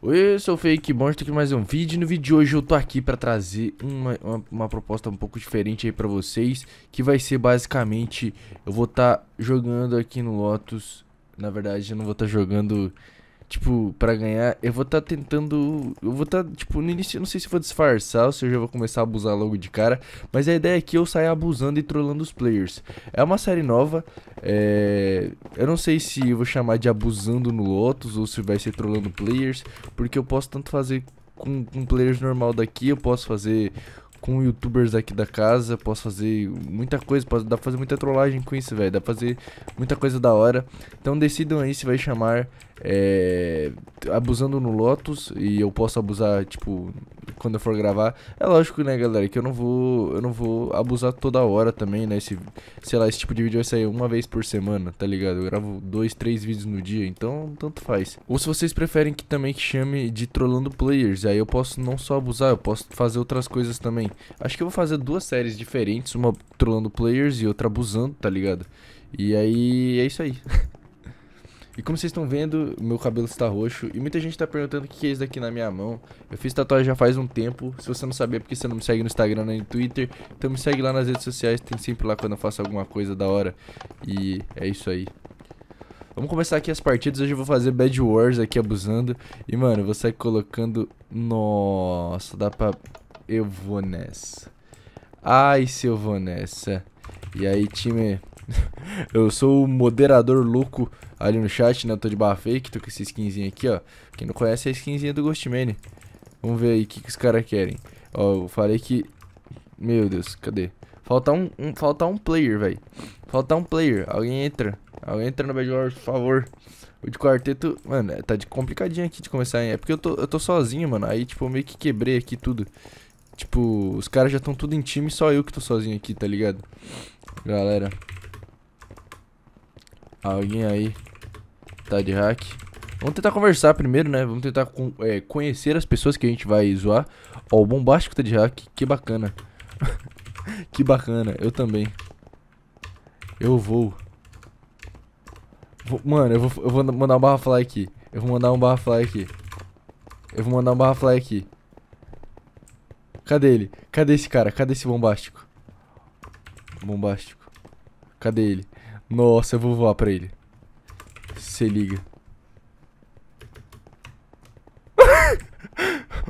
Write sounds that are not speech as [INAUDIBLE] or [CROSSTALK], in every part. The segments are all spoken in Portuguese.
Oi, eu sou o Fake estou aqui mais um vídeo. No vídeo de hoje eu tô aqui para trazer uma, uma, uma proposta um pouco diferente aí para vocês. Que vai ser basicamente, eu vou estar tá jogando aqui no Lotus. Na verdade eu não vou estar tá jogando tipo, para ganhar, eu vou estar tá tentando. Eu vou estar, tá, tipo, no início eu não sei se vou disfarçar ou se eu já vou começar a abusar logo de cara. Mas a ideia é que eu saia abusando e trollando os players. É uma série nova. É... Eu não sei se eu vou chamar de abusando no Lotus ou se vai ser trollando players. Porque eu posso tanto fazer com, com players normal daqui, eu posso fazer com youtubers aqui da casa, posso fazer muita coisa, posso, dá pra fazer muita trollagem com isso, velho. Dá pra fazer muita coisa da hora. Então decidam aí se vai chamar é, abusando no Lotus e eu posso abusar, tipo, quando eu for gravar. É lógico, né, galera, que eu não vou, eu não vou abusar toda hora também, né? Esse, sei lá, esse tipo de vídeo vai sair uma vez por semana, tá ligado? Eu gravo dois, três vídeos no dia, então tanto faz. Ou se vocês preferem que também que chame de trollando players, aí eu posso não só abusar, eu posso fazer outras coisas também. Acho que eu vou fazer duas séries diferentes, uma trollando players e outra abusando, tá ligado? E aí é isso aí. [LAUGHS] E como vocês estão vendo, meu cabelo está roxo e muita gente está perguntando o que é isso daqui na minha mão. Eu fiz tatuagem já faz um tempo. Se você não saber é porque você não me segue no Instagram nem no Twitter, então me segue lá nas redes sociais, tem sempre lá quando eu faço alguma coisa da hora. E é isso aí. Vamos começar aqui as partidas. Hoje eu vou fazer Bad Wars aqui abusando. E, mano, vou sair colocando. Nossa, dá pra. Eu vou nessa. Ai, se eu vou nessa. E aí, time. [LAUGHS] eu sou o moderador louco ali no chat, né? Eu tô de barra fake, tô com esse skinzinho aqui, ó. Quem não conhece é a skinzinha do Ghostman. Vamos ver aí o que, que os caras querem. Ó, eu falei que... Meu Deus, cadê? Falta um, um, falta um player, velho. Falta um player. Alguém entra. Alguém entra no Bad Wars, por favor. O de quarteto, mano, tá de complicadinho aqui de começar, hein? É porque eu tô, eu tô sozinho, mano. Aí, tipo, eu meio que quebrei aqui tudo. Tipo, os caras já estão tudo em time, só eu que tô sozinho aqui, tá ligado? Galera, Alguém aí tá de hack. Vamos tentar conversar primeiro, né? Vamos tentar com, é, conhecer as pessoas que a gente vai zoar. Ó, o Bombástico tá de hack. Que bacana. [LAUGHS] que bacana. Eu também. Eu vou. vou mano, eu vou, eu vou mandar um barra fly aqui. Eu vou mandar um barra fly aqui. Eu vou mandar um barra fly aqui. Cadê ele? Cadê esse cara? Cadê esse bombástico? Bombástico. Cadê ele? Nossa, eu vou voar pra ele. Se liga. [LAUGHS]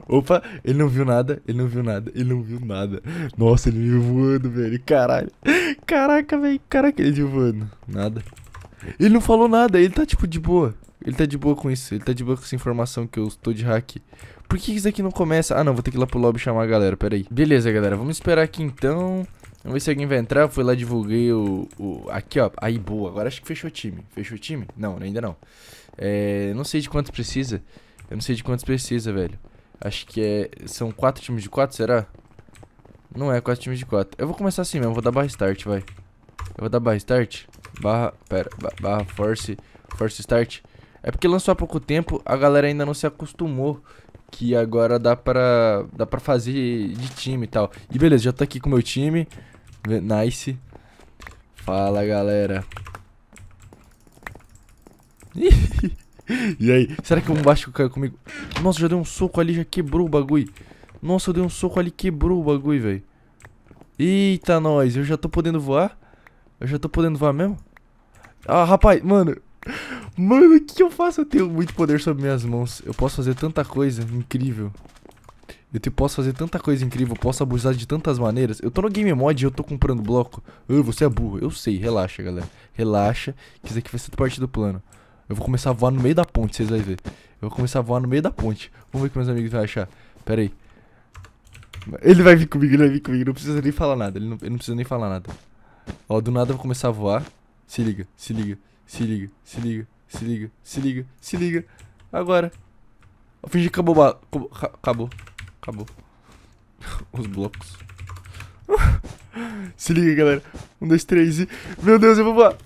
Opa, ele não viu nada, ele não viu nada, ele não viu nada. Nossa, ele viu voando, velho. Caralho. Caraca, velho. Caraca, ele viu voando. Nada. Ele não falou nada, ele tá tipo de boa. Ele tá de boa com isso, ele tá de boa com essa informação que eu estou de hack. Por que isso aqui não começa? Ah, não, vou ter que ir lá pro lobby chamar a galera, peraí. Beleza, galera, vamos esperar aqui então. Vamos ver se alguém vai entrar. Fui lá, divulguei o. o aqui, ó. Aí, boa. Agora acho que fechou o time. Fechou o time? Não, né, ainda não. É, não sei de quantos precisa. Eu não sei de quantos precisa, velho. Acho que é. São quatro times de quatro, será? Não é quatro times de quatro. Eu vou começar assim mesmo. Vou dar barra start, vai. Eu vou dar barra start. Barra. Pera. Barra force. Force start. É porque lançou há pouco tempo, a galera ainda não se acostumou que agora dá pra, dá pra fazer de time e tal. E beleza, já tô aqui com o meu time. Nice. Fala, galera. [LAUGHS] e aí? Será que um baixo caiu comigo? Nossa, já dei um soco ali, já quebrou o bagulho. Nossa, eu dei um soco ali, quebrou o bagulho, velho. Eita, nós. Eu já tô podendo voar? Eu já tô podendo voar mesmo? Ah, rapaz, mano. Mano, o que eu faço? Eu tenho muito poder sobre minhas mãos. Eu posso fazer tanta coisa incrível. Eu te posso fazer tanta coisa incrível, eu posso abusar de tantas maneiras. Eu tô no game mod e eu tô comprando bloco. Eu, você é burro. Eu sei, relaxa, galera. Relaxa, que isso aqui vai ser parte do plano. Eu vou começar a voar no meio da ponte, vocês vão ver. Eu vou começar a voar no meio da ponte. Vamos ver o que meus amigos vão achar. Pera aí. Ele vai vir comigo, ele vai vir comigo. Não precisa nem falar nada. Ele não, ele não precisa nem falar nada. Ó, do nada eu vou começar a voar. Se liga, se liga, se liga, se liga. Se liga, se liga, se liga. Agora. Eu fingi que acabou. Acabou. Acabou. [LAUGHS] Os blocos. [LAUGHS] se liga, galera. Um, dois, três e. Meu Deus, eu vou voar.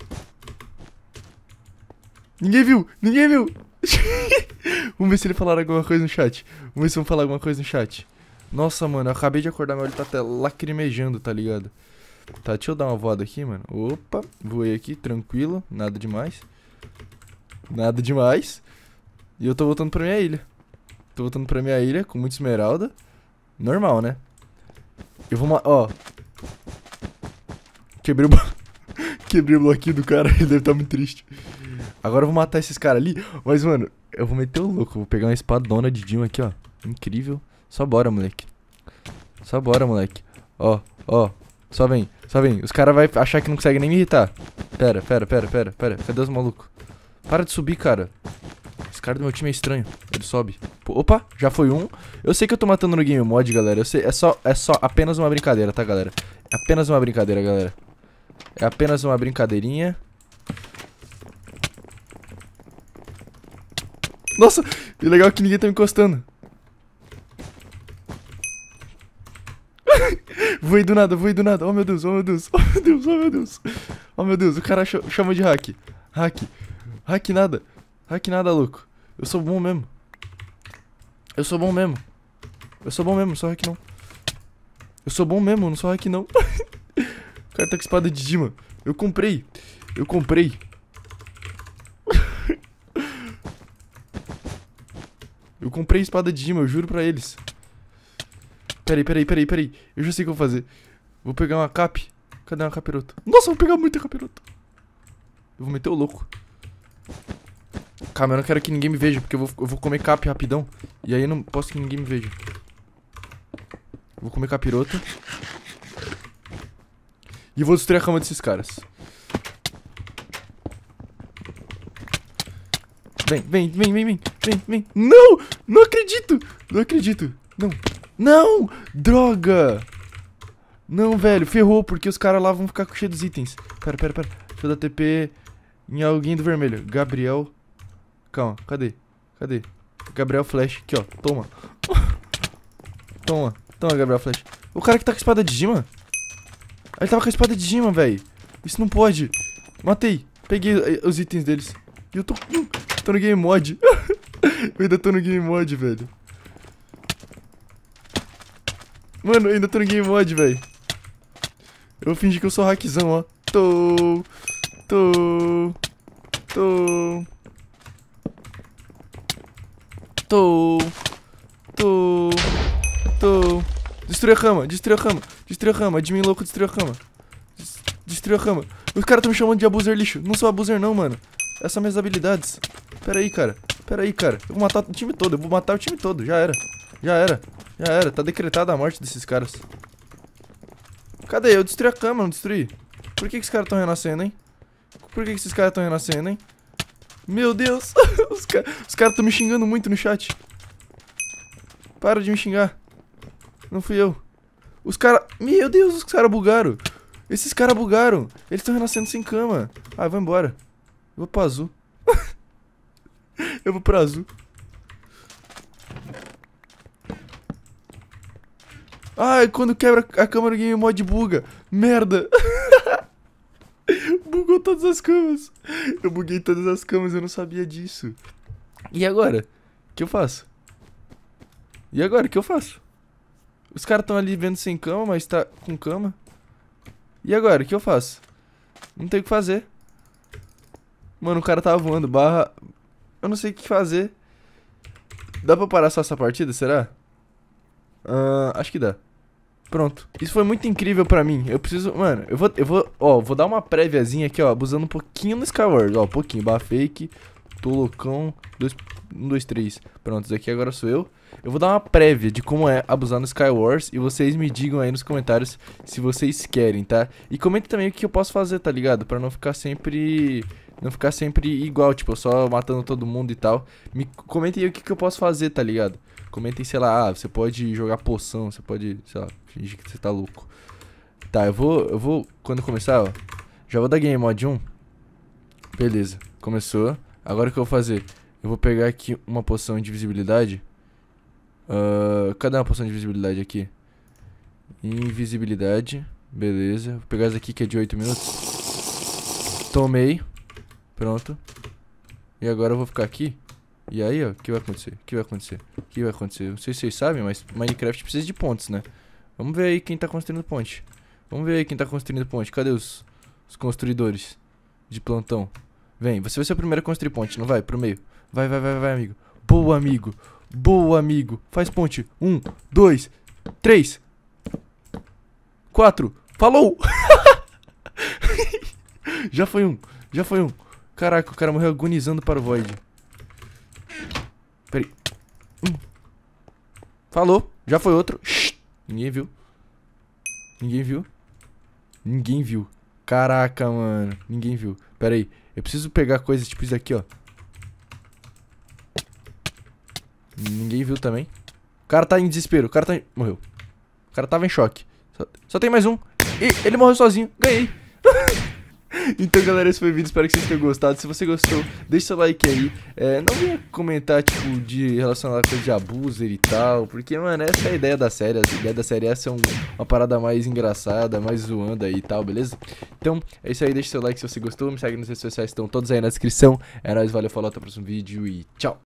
Ninguém viu, ninguém viu. [LAUGHS] Vamos ver se ele falar alguma coisa no chat. Vamos ver se vão falar alguma coisa no chat. Nossa, mano, eu acabei de acordar, meu olho tá até lacrimejando, tá ligado? Tá, deixa eu dar uma voada aqui, mano. Opa, voei aqui, tranquilo, nada demais. Nada demais. E eu tô voltando pra minha ilha. Tô voltando pra minha ilha com muita esmeralda. Normal, né? Eu vou... Ó. Quebrei o... [LAUGHS] Quebrei o bloquinho do cara. [LAUGHS] Ele deve estar tá muito triste. Agora eu vou matar esses caras ali. Mas, mano, eu vou meter o louco. vou pegar uma espadona de Jim aqui, ó. Incrível. Só bora, moleque. Só bora, moleque. Ó, ó. Só vem, só vem. Os caras vão achar que não consegue nem me irritar. Pera, pera, pera, pera, pera. Cadê os malucos? Para de subir, cara. Esse cara do meu time é estranho. Ele sobe. opa, já foi um. Eu sei que eu tô matando no game mod, galera. Eu sei, é só, é só apenas uma brincadeira, tá, galera? É apenas uma brincadeira, galera. É apenas uma brincadeirinha. Nossa, e legal que ninguém tá me encostando. [LAUGHS] voei do nada, voei do nada. Oh meu Deus, oh meu Deus, oh meu Deus, oh meu Deus. Oh meu Deus, o cara ch chama de hack. Hack. Hack nada. hack nada, louco. Eu sou bom mesmo. Eu sou bom mesmo. Eu sou bom mesmo, não sou hack não. Eu sou bom mesmo, não sou hack não. [LAUGHS] o cara tá com espada de Dima. Eu comprei. Eu comprei. [LAUGHS] eu comprei espada de Dima, eu juro pra eles. Peraí, peraí, peraí, peraí. Eu já sei o que eu vou fazer. Vou pegar uma cap. Cadê uma capiroto? Nossa, eu vou pegar muita capiroto. Eu vou meter o louco. Calma, eu não quero que ninguém me veja, porque eu vou, eu vou comer cap rapidão. E aí eu não posso que ninguém me veja. Vou comer capiroto. E vou destruir a cama desses caras. Vem, vem, vem, vem, vem, vem, vem. Não! Não acredito! Não acredito. Não. Não! Droga! Não, velho, ferrou, porque os caras lá vão ficar cheios dos itens. Pera, pera, pera. Deixa eu dar TP em alguém do vermelho. Gabriel. Calma, cadê? Cadê? Gabriel Flash. Aqui, ó. Toma. Toma. Toma, Gabriel Flash. O cara que tá com a espada de gima? Ele tava com a espada de gima, velho. Isso não pode. Matei. Peguei eh, os itens deles. E eu tô... Hum, tô no game mod. [LAUGHS] eu ainda tô no game mod, velho. Mano, eu ainda tô no game mod, velho. Eu fingi que eu sou hackzão, ó. Tô... Tu. Tu. Tu. Tu. Tu. Destruir a rama, destruir a rama, destruir a rama. Admin louco, destruir a rama. Destruir a rama. Os caras estão me chamando de abuser lixo. Não sou abuser não, mano. Essas é são minhas habilidades. Pera aí, cara. Pera aí, cara. Eu vou matar o time todo. Eu vou matar o time todo. Já era. Já era. Já era. Tá decretada a morte desses caras. Cadê? Eu destruí a cama, não destruí. Por que, que os caras estão renascendo, hein? Por que, esses caras estão renascendo, hein? Meu Deus! [LAUGHS] os caras estão me xingando muito no chat. Para de me xingar. Não fui eu. Os caras... Meu Deus, os caras bugaram. Esses caras bugaram. Eles estão renascendo sem cama. Ah, vou embora. Eu vou pra azul. [LAUGHS] eu vou pra azul. Ai, quando quebra a câmera, o game mod buga. Merda. [LAUGHS] todas as camas. Eu buguei todas as camas, eu não sabia disso. E agora? O que eu faço? E agora? O que eu faço? Os caras estão ali vendo sem cama, mas tá com cama. E agora? O que eu faço? Não tem o que fazer. Mano, o cara tá voando. Barra. Eu não sei o que fazer. Dá pra parar só essa partida, será? Uh, acho que dá. Pronto. Isso foi muito incrível pra mim. Eu preciso... Mano, eu vou... Eu vou ó, vou dar uma préviazinha aqui, ó. Abusando um pouquinho no Skyward. Ó, um pouquinho. Bafake. Tô loucão. Dois, um, dois, três. Pronto, isso aqui agora sou eu. Eu vou dar uma prévia de como é abusar no Skywars e vocês me digam aí nos comentários se vocês querem, tá? E comenta também o que eu posso fazer, tá ligado? Pra não ficar sempre... Não ficar sempre igual, tipo, só matando todo mundo e tal. Me comentem aí o que, que eu posso fazer, tá ligado? Comentem, sei lá, ah, você pode jogar poção, você pode, sei lá, fingir que você tá louco. Tá, eu vou, eu vou, quando começar, ó, já vou dar game mod 1. Beleza, começou. Agora o que eu vou fazer? Eu vou pegar aqui uma poção de visibilidade. Uh, cadê uma poção de visibilidade aqui? Invisibilidade. Beleza. Vou pegar essa aqui que é de 8 minutos. Tomei. Pronto. E agora eu vou ficar aqui. E aí, ó, o que vai acontecer? O que vai acontecer? O que vai acontecer? Não sei se vocês sabem, mas Minecraft precisa de pontes, né? Vamos ver aí quem tá construindo ponte. Vamos ver aí quem tá construindo ponte. Cadê os, os construidores de plantão? Vem, você vai ser o primeiro a construir ponte, não vai? Pro meio. Vai, vai, vai, vai, amigo. Boa, amigo. Boa, amigo. Faz ponte. Um, dois, três, quatro. Falou! [LAUGHS] já foi um. Já foi um. Caraca, o cara morreu agonizando para o Void. Falou. Já foi outro. Ninguém viu. Ninguém viu. Ninguém viu. Caraca, mano. Ninguém viu. Pera aí. Eu preciso pegar coisas tipo isso aqui, ó. Ninguém viu também. O cara tá em desespero. O cara tá em... Morreu. O cara tava em choque. Só, só tem mais um. E ele morreu sozinho. Ganhei. [LAUGHS] Então, galera, esse foi o vídeo. Espero que vocês tenham gostado. Se você gostou, deixa seu like aí. É, não venha comentar, tipo, de relacionado com coisa de abuser e tal. Porque, mano, essa é a ideia da série. A ideia da série é essa é um, uma parada mais engraçada, mais zoando aí e tal, beleza? Então, é isso aí. Deixa seu like se você gostou. Me segue nas redes sociais, estão todos aí na descrição. É nóis, valeu, falou, até o próximo vídeo e tchau.